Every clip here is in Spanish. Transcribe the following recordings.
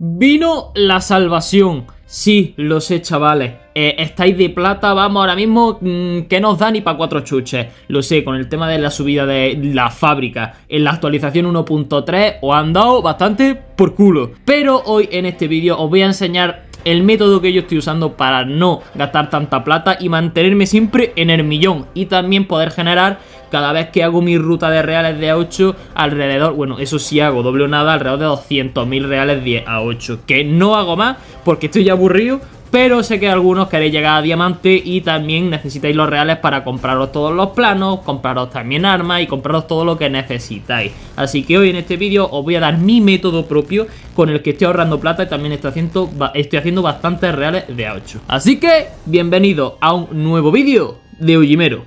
Vino la salvación. Sí, lo sé, chavales. Eh, estáis de plata, vamos, ahora mismo Que mm, que nos da ni para cuatro chuches. Lo sé, con el tema de la subida de la fábrica en la actualización 1.3 os han dado bastante por culo. Pero hoy en este vídeo os voy a enseñar el método que yo estoy usando para no gastar tanta plata y mantenerme siempre en el millón y también poder generar cada vez que hago mi ruta de reales de a 8 alrededor, bueno, eso sí hago, doble o nada, alrededor de 200.000 reales de a 8, que no hago más porque estoy aburrido, pero sé que algunos queréis llegar a diamante y también necesitáis los reales para compraros todos los planos, compraros también armas y compraros todo lo que necesitáis. Así que hoy en este vídeo os voy a dar mi método propio con el que estoy ahorrando plata y también estoy haciendo, estoy haciendo bastantes reales de A8. Así que bienvenido a un nuevo vídeo de Ujimero.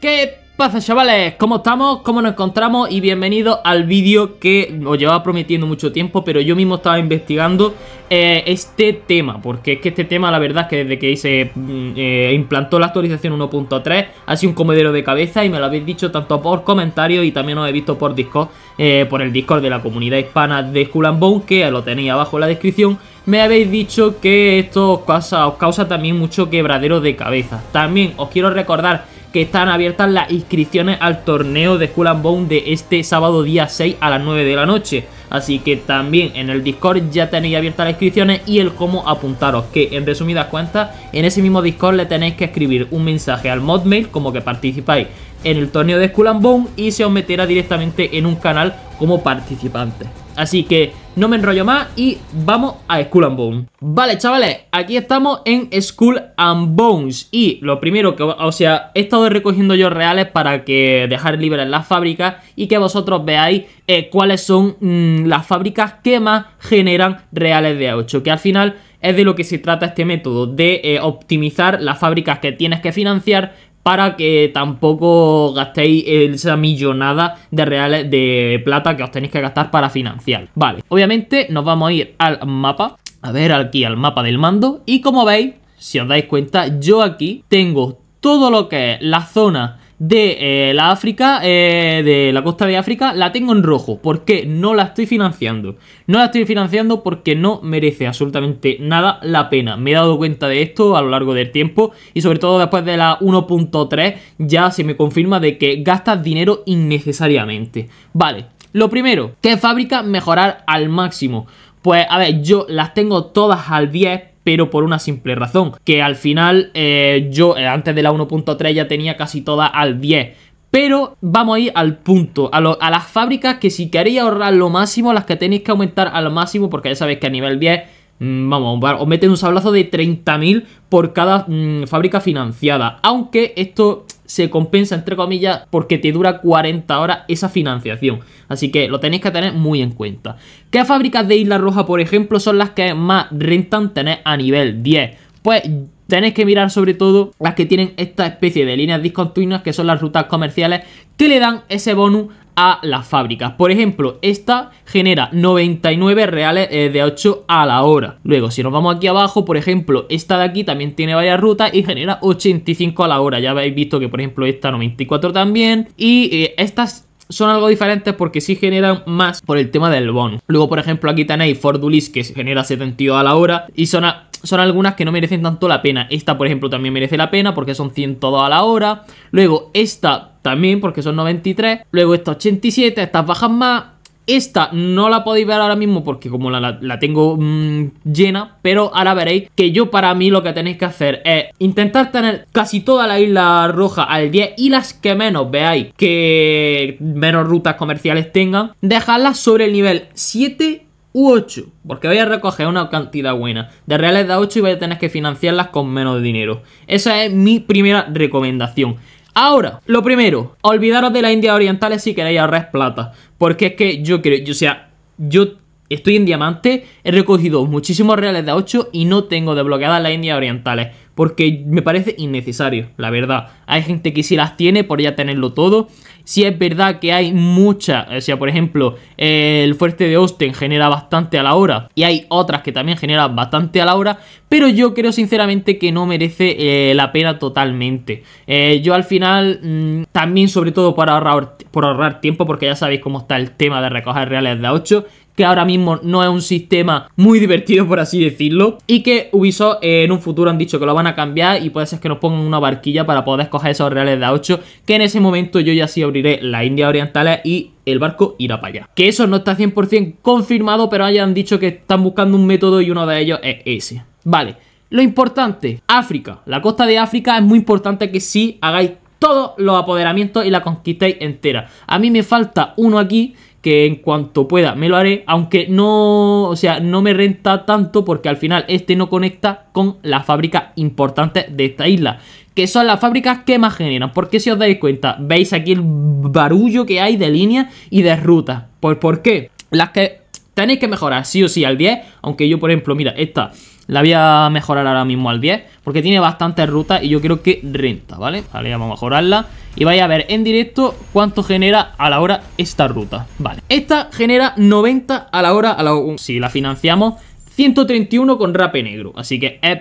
¿Qué pasa chavales? ¿Cómo estamos? ¿Cómo nos encontramos? Y bienvenidos al vídeo que os llevaba prometiendo mucho tiempo Pero yo mismo estaba investigando eh, este tema Porque es que este tema la verdad es que desde que se mm, eh, implantó la actualización 1.3 Ha sido un comedero de cabeza y me lo habéis dicho tanto por comentarios Y también os he visto por Discord eh, Por el Discord de la comunidad hispana de Skull Que lo tenéis abajo en la descripción me habéis dicho que esto os causa también mucho quebradero de cabeza También os quiero recordar que están abiertas las inscripciones al torneo de Skull and Bone de este sábado día 6 a las 9 de la noche. Así que también en el Discord ya tenéis abiertas las inscripciones y el cómo apuntaros, que en resumidas cuentas en ese mismo Discord le tenéis que escribir un mensaje al modmail como que participáis en el torneo de Skull and Bone y se os meterá directamente en un canal como participante. Así que no me enrollo más y vamos a Skull and Bones. Vale, chavales, aquí estamos en Skull and Bones. Y lo primero que, o sea, he estado recogiendo yo reales para que dejar libres las fábricas y que vosotros veáis eh, cuáles son mm, las fábricas que más generan reales de A8. Que al final es de lo que se trata este método, de eh, optimizar las fábricas que tienes que financiar para que tampoco gastéis esa millonada de reales de plata que os tenéis que gastar para financiar. Vale, obviamente nos vamos a ir al mapa, a ver aquí al mapa del mando y como veis, si os dais cuenta, yo aquí tengo todo lo que es la zona de eh, la África, eh, de la costa de África, la tengo en rojo. porque No la estoy financiando. No la estoy financiando porque no merece absolutamente nada la pena. Me he dado cuenta de esto a lo largo del tiempo y sobre todo después de la 1.3 ya se me confirma de que gastas dinero innecesariamente. Vale, lo primero, ¿qué fábrica mejorar al máximo? Pues a ver, yo las tengo todas al 10 pero por una simple razón, que al final eh, yo eh, antes de la 1.3 ya tenía casi toda al 10. Pero vamos a ir al punto, a, a las fábricas que si queréis ahorrar lo máximo, las que tenéis que aumentar al máximo, porque ya sabéis que a nivel 10 mm, vamos, os meten un sablazo de 30.000 por cada mm, fábrica financiada. Aunque esto se compensa, entre comillas, porque te dura 40 horas esa financiación. Así que lo tenéis que tener muy en cuenta. ¿Qué fábricas de Isla Roja, por ejemplo, son las que más rentan tener a nivel 10? Pues tenéis que mirar sobre todo las que tienen esta especie de líneas discontinuas que son las rutas comerciales que le dan ese bonus a las fábricas. Por ejemplo, esta genera 99 reales eh, de 8 a la hora. Luego, si nos vamos aquí abajo, por ejemplo, esta de aquí también tiene varias rutas y genera 85 a la hora. Ya habéis visto que, por ejemplo, esta 94 también. Y eh, estas son algo diferentes porque sí generan más por el tema del bonus. Luego, por ejemplo, aquí tenéis Fordulis que genera 72 a la hora y son a son algunas que no merecen tanto la pena. Esta, por ejemplo, también merece la pena porque son 102 a la hora. Luego esta también porque son 93. Luego esta 87, estas bajan más. Esta no la podéis ver ahora mismo porque como la, tengo mm, llena, pero ahora veréis que yo para mí lo que tenéis que hacer es intentar tener casi toda la isla roja al 10 y las que menos veáis que menos rutas comerciales tengan, dejarlas sobre el nivel 7 u 8, porque voy a recoger una cantidad buena de reales de 8 y voy a tener que financiarlas con menos dinero. Esa es mi primera recomendación. Ahora, lo primero, olvidaros de las Indias Orientales si queréis ahorrar plata, porque es que yo creo, yo, o sea, yo estoy en diamante, he recogido muchísimos reales de 8 y no tengo desbloqueadas las Indias Orientales, porque me parece innecesario, la verdad. Hay gente que sí las tiene por ya tenerlo todo si es verdad que hay mucha o sea, por ejemplo, el fuerte de Austin genera bastante a la hora y hay otras que también generan bastante a la hora, pero yo creo sinceramente que no merece eh, la pena totalmente. Eh, yo al final, mm, también sobre todo para ahorrar, por ahorrar tiempo, porque ya sabéis cómo está el tema de recoger reales de a 8, que ahora mismo no es un sistema muy divertido, por así decirlo, y que Ubisoft eh, en un futuro han dicho que lo van a cambiar y puede ser que nos pongan una barquilla para poder escoger esos reales de A8, que en ese momento yo ya sí abriré la India Oriental y el barco irá para allá. Que eso no está 100% confirmado, pero hayan dicho que están buscando un método y uno de ellos es ese. Vale, lo importante, África. La costa de África es muy importante que sí hagáis todos los apoderamientos y la conquistéis entera. A mí me falta uno aquí que en cuanto pueda me lo haré, aunque no, o sea, no me renta tanto porque al final este no conecta con las fábricas importantes de esta isla, que son las fábricas que más generan, porque si os dais cuenta, veis aquí el barullo que hay de líneas y de rutas, pues ¿por qué? Las que tenéis que mejorar sí o sí al 10, aunque yo por ejemplo, mira, esta la voy a mejorar ahora mismo al 10, porque tiene bastantes rutas y yo creo que renta, ¿vale? Vale, vamos a mejorarla y vais a ver en directo cuánto genera a la hora esta ruta. Vale, esta genera 90 a la hora, a la, si la financiamos, 131 con rape negro, así que es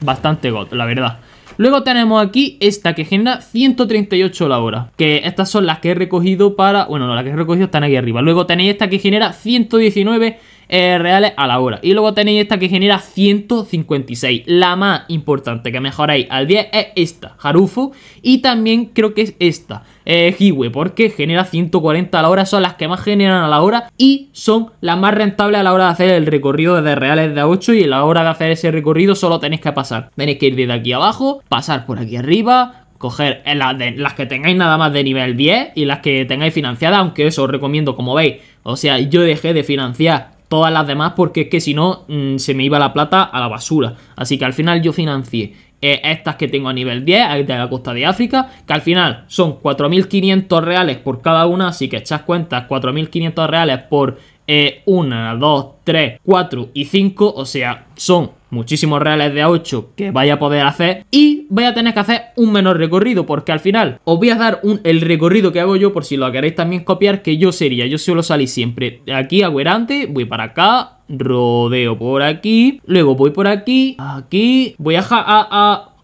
bastante god la verdad. Luego tenemos aquí esta que genera 138 a la hora. Que estas son las que he recogido para... Bueno, no, las que he recogido están aquí arriba. Luego tenéis esta que genera 119 eh, reales a la hora. Y luego tenéis esta que genera 156. La más importante que mejoráis al 10 es esta, Harufu Y también creo que es esta, eh, porque genera 140 a la hora. Son las que más generan a la hora y son las más rentables a la hora de hacer el recorrido de reales de 8. Y a la hora de hacer ese recorrido solo tenéis que pasar. Tenéis que ir desde aquí abajo, pasar por aquí arriba, coger las, que tengáis nada más de nivel 10 y las que tengáis financiadas, aunque eso os recomiendo, como veis, o sea, yo dejé de financiar todas las demás porque es que si no mm, se me iba la plata a la basura. Así que al final yo financié eh, estas que tengo a nivel 10 eh, de la costa de África, que al final son 4.500 reales por cada una, así que echas cuentas 4.500 reales por 1, 2, 3, 4 y 5, o sea, son muchísimos reales de a 8 que vaya a poder hacer y voy a tener que hacer un menor recorrido porque al final os voy a dar el recorrido que hago yo por si lo queréis también copiar que yo sería, yo solo salí siempre De aquí a voy para acá rodeo por aquí, luego voy por aquí, aquí, voy a, a,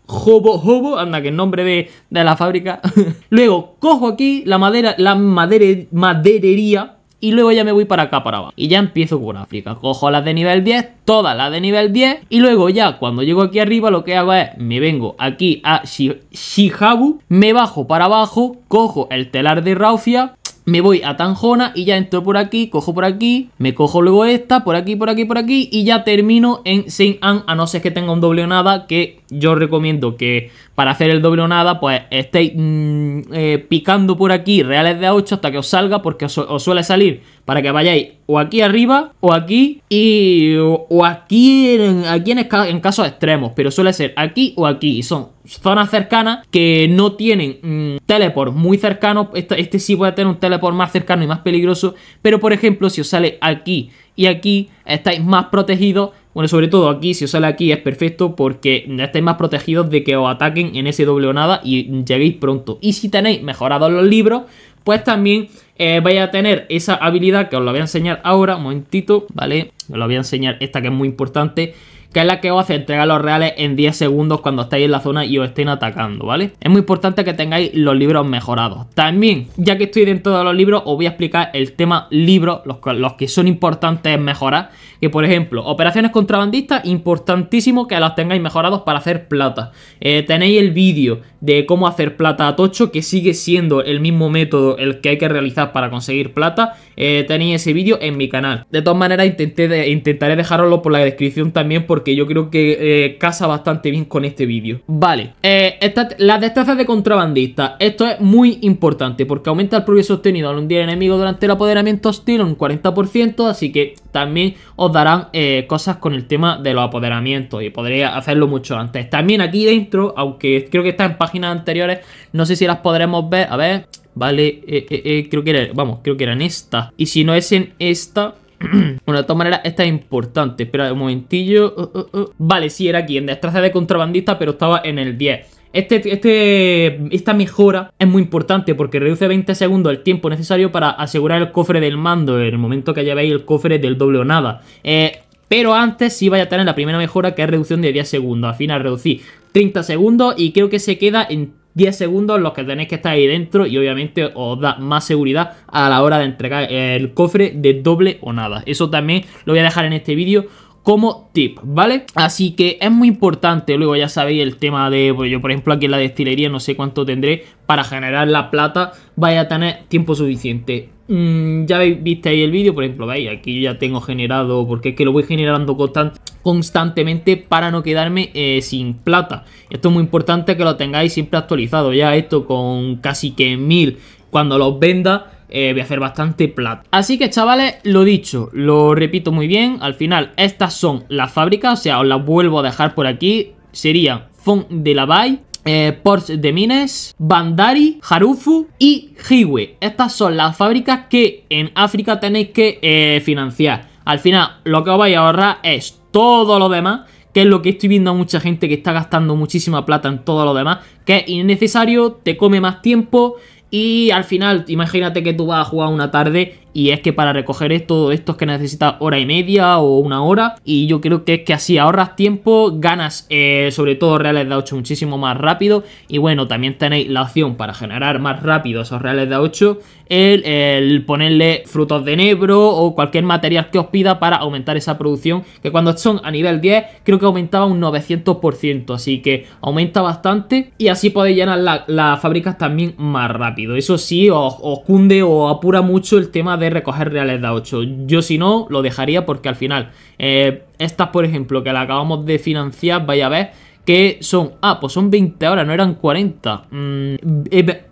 anda que el nombre de, de la fábrica. Luego cojo aquí la madera, la maderería y luego ya me voy para acá, para abajo. Y ya empiezo con África, Cojo las de nivel 10, todas las de nivel 10 y luego ya cuando llego aquí arriba lo que hago es me vengo aquí a Shihabu, me bajo para abajo, cojo el telar de Raufia, me voy a Tanjona y ya entro por aquí, cojo por aquí, me cojo luego esta, por aquí, por aquí, por aquí y ya termino en Saint Anne, a no ser que tenga un doble o nada que yo recomiendo que para hacer el doble o nada, pues estéis mm, eh, picando por aquí reales de 8 hasta que os salga, porque os, suele salir para que vayáis o aquí arriba, o aquí, y, o, aquí, en, aquí casos extremos, pero suele ser aquí o aquí, y son zonas cercanas que no tienen mm, teleport muy cercano este, este sí puede tener un teleport más cercano y más peligroso, pero por ejemplo, si os sale aquí y aquí, estáis más protegidos bueno, sobre todo aquí, si os sale aquí es perfecto porque estáis más protegidos de que os ataquen en ese doble o nada y lleguéis pronto. Y si tenéis mejorados los libros, pues también eh, vais a tener esa habilidad que os la voy a enseñar ahora, un momentito, ¿vale? Os la voy a enseñar esta que es muy importante que es la que os hace entregar los reales en 10 segundos cuando estáis en la zona y os estén atacando, ¿vale? Es muy importante que tengáis los libros mejorados. También, ya que estoy dentro de los libros, os voy a explicar el tema libros, los, los que son importantes mejorar. Que por ejemplo, operaciones contrabandistas, importantísimo que las tengáis mejorados para hacer plata. Eh, tenéis el vídeo de cómo hacer plata a tocho, que sigue siendo el mismo método el que hay que realizar para conseguir plata. Eh, tenéis ese vídeo en mi canal. De todas maneras, intenté intentaré dejaroslo por la descripción también porque que yo creo que eh, casa bastante bien con este vídeo. Vale, eh, las destrezas de contrabandista. Esto es muy importante porque aumenta el progreso obtenido al día enemigo durante el apoderamiento hostil un 40%, así que también os darán eh, cosas con el tema de los apoderamientos y podréis hacerlo mucho antes. También aquí dentro, aunque creo que está en páginas anteriores, no sé si las podremos ver. A ver, vale, eh, creo que era, vamos, creo que era en esta. Y si no es en esta... bueno, de todas maneras, esta es importante. Espera un momentillo. Uh, uh, uh. Vale, sí, era aquí, en destreza de contrabandista, pero estaba en el 10. Este, este, esta mejora es muy importante porque reduce 20 segundos el tiempo necesario para asegurar el cofre del mando en el momento que llevéis el cofre del doble o nada. Eh, pero antes sí vaya a tener la primera mejora que es reducción de 10 segundos. Al final reducí 30 segundos y creo que se queda en 10 segundos los que tenéis que estar ahí dentro y obviamente os da más seguridad a la hora de entregar el cofre de doble o nada. Eso también lo voy a dejar en este vídeo como tip, ¿vale? Así que es muy importante, luego ya sabéis el tema de, pues, yo por ejemplo aquí en la destilería no sé cuánto tendré para generar la plata, vaya a tener tiempo suficiente. Mm, ya viste ahí el vídeo, por ejemplo, veis, aquí yo ya tengo generado, porque es que lo voy generando constantemente para no quedarme eh, sin plata. Esto es muy importante que lo tengáis siempre actualizado, ya esto con casi que mil cuando los venda eh, voy a hacer bastante plata. Así que chavales, lo dicho, lo repito muy bien, al final estas son las fábricas, o sea, os las vuelvo a dejar por aquí, Serían Font de la Bay, eh, Porsche de Mines, Bandari, Harufu y Jiwe. Estas son las fábricas que en África tenéis que eh, financiar. Al final, lo que os vais a ahorrar es todo lo demás, que es lo que estoy viendo a mucha gente que está gastando muchísima plata en todo lo demás, que es innecesario, te come más tiempo, y al final, imagínate que tú vas a jugar una tarde y es que para recoger esto, esto es que necesitas hora y media o una hora y yo creo que es que así ahorras tiempo, ganas eh, sobre todo reales de 8 muchísimo más rápido y bueno, también tenéis la opción para generar más rápido esos reales de 8 el, ponerle frutos de negro o cualquier material que os pida para aumentar esa producción que cuando son a nivel 10 creo que aumentaba un 900% así que aumenta bastante y así podéis llenar las fábricas también más rápido eso sí os cunde o apura mucho el tema de recoger reales da 8. Yo si no, lo dejaría porque al final, eh, estas por ejemplo que la acabamos de financiar, vaya a ver que son, ah, pues son 20 horas, no eran 40. Mm,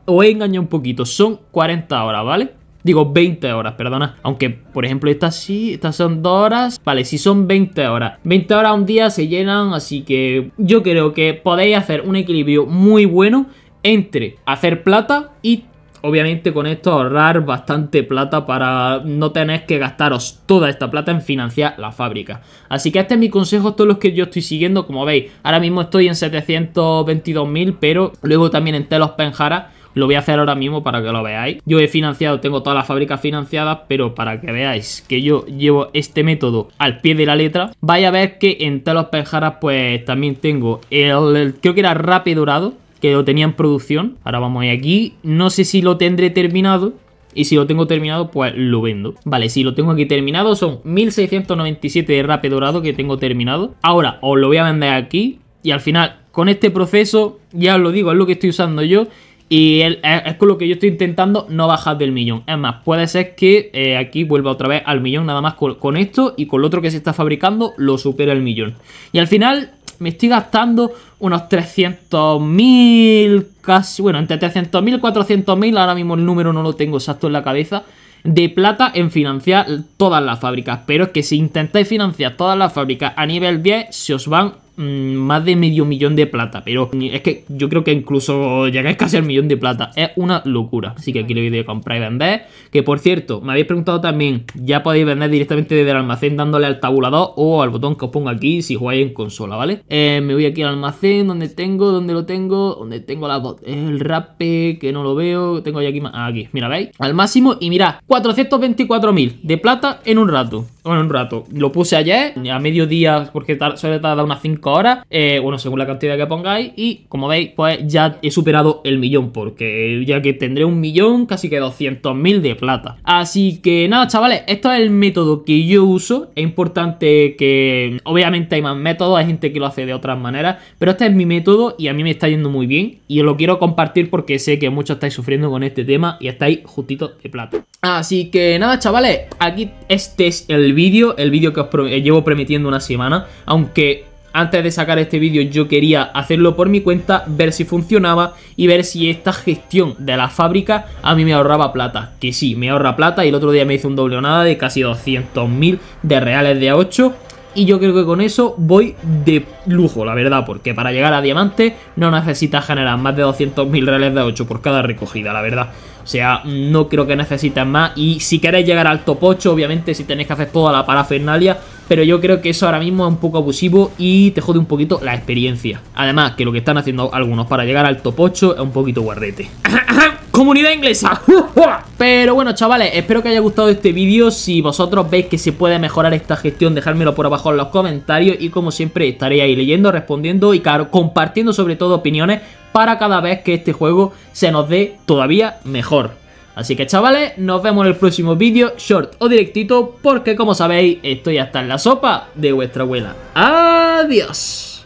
os he engañado un poquito, son 40 horas, ¿vale? Digo, 20 horas, perdona. Aunque, por ejemplo, estas sí, estas son 2 horas. Vale, si son 20 horas. 20 horas un día se llenan, así que yo creo que podéis hacer un equilibrio muy bueno entre hacer plata y obviamente con esto ahorrar bastante plata para no tener que gastaros toda esta plata en financiar la fábrica. Así que este es mi consejo, todos los que yo estoy siguiendo, como veis, ahora mismo estoy en 722.000, pero luego también en Telos Penjara lo voy a hacer ahora mismo para que lo veáis. Yo he financiado, tengo todas las fábricas financiadas, pero para que veáis que yo llevo este método al pie de la letra, vais a ver que en Telos Penjaras pues también tengo el, creo que era rápido Dorado, que lo tenía en producción. Ahora vamos a ir aquí. No sé si lo tendré terminado. Y si lo tengo terminado, pues lo vendo. Vale, si lo tengo aquí terminado, son 1697 de rape dorado que tengo terminado. Ahora os lo voy a vender aquí. Y al final, con este proceso, ya os lo digo, es lo que estoy usando yo. Y es con lo que yo estoy intentando no bajar del millón. Es más, puede ser que eh, aquí vuelva otra vez al millón nada más con, con, esto y con lo otro que se está fabricando lo supera el millón. Y al final me estoy gastando unos 300.000, casi, bueno, entre 300.000 y 400.000, ahora mismo el número no lo tengo exacto en la cabeza, de plata en financiar todas las fábricas. Pero es que si intentáis financiar todas las fábricas a nivel 10, se os van Mm, más de medio millón de plata, pero es que yo creo que incluso llegáis casi al millón de plata. Es una locura. Así que aquí lo a comprar y vender. Que por cierto, me habéis preguntado también, ya podéis vender directamente desde el almacén dándole al tabulador o al botón que os pongo aquí si jugáis en consola, ¿vale? Eh, me voy aquí al almacén, donde tengo, donde lo tengo, donde tengo la el rape, que no lo veo, tengo ya aquí, ah, aquí, mira, ¿veis? Al máximo y mirad, 424.000 de plata en un rato. Bueno, en un rato. Lo puse ayer, a mediodía, porque suele tardar unas 5 ahora eh, bueno, según la cantidad que pongáis. Y como veis, pues ya he superado el millón, porque ya que tendré un millón, casi que 200.000 de plata. Así que nada, chavales, esto es el método que yo uso. Es importante que, obviamente, hay más métodos, hay gente que lo hace de otras maneras, pero este es mi método y a mí me está yendo muy bien. Y os lo quiero compartir porque sé que muchos estáis sufriendo con este tema y estáis justitos de plata. Así que nada, chavales, aquí este es el vídeo, el vídeo que os llevo prometiendo una semana, aunque antes de sacar este vídeo yo quería hacerlo por mi cuenta, ver si funcionaba y ver si esta gestión de la fábrica a mí me ahorraba plata. Que sí, me ahorra plata y el otro día me hizo un doble nada de casi 200.000 de reales de A8 y yo creo que con eso voy de lujo, la verdad, porque para llegar a diamante no necesitas generar más de 200.000 reales de 8 por cada recogida, la verdad. O sea, no creo que necesites más. Y si queréis llegar al top 8, obviamente si tenéis que hacer toda la parafernalia, pero yo creo que eso ahora mismo es un poco abusivo y te jode un poquito la experiencia. Además, que lo que están haciendo algunos para llegar al top 8 es un poquito guarrete. comunidad inglesa. Pero bueno, chavales, espero que haya gustado este vídeo. Si vosotros veis que se puede mejorar esta gestión, dejármelo por abajo en los comentarios. Y como siempre, estaré ahí leyendo, respondiendo y claro, compartiendo sobre todo opiniones para cada vez que este juego se nos dé todavía mejor. Así que chavales, nos vemos en el próximo vídeo, short o directito, porque como sabéis, esto ya está en la sopa de vuestra abuela. ¡Adiós!